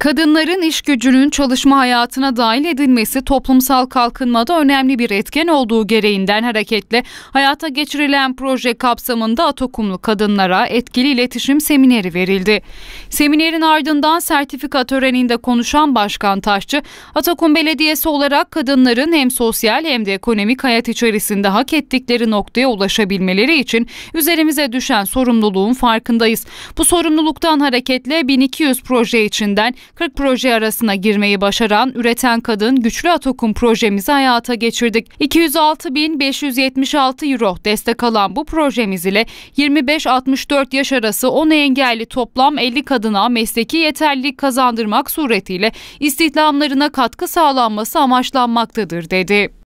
Kadınların iş gücünün çalışma hayatına dahil edilmesi toplumsal kalkınmada önemli bir etken olduğu gereğinden hareketle hayata geçirilen proje kapsamında Atokumlu kadınlara etkili iletişim semineri verildi. Seminerin ardından sertifika töreninde konuşan Başkan Taşçı, Atakum Belediyesi olarak kadınların hem sosyal hem de ekonomik hayat içerisinde hak ettikleri noktaya ulaşabilmeleri için üzerimize düşen sorumluluğun farkındayız. Bu sorumluluktan hareketle 1200 proje içinden 40 proje arasına girmeyi başaran Üreten Kadın Güçlü atokum projemizi hayata geçirdik. 206.576 euro destek alan bu projemiz ile 25-64 yaş arası 10 engelli toplam 50 kadına mesleki yeterlilik kazandırmak suretiyle istihdamlarına katkı sağlanması amaçlanmaktadır dedi.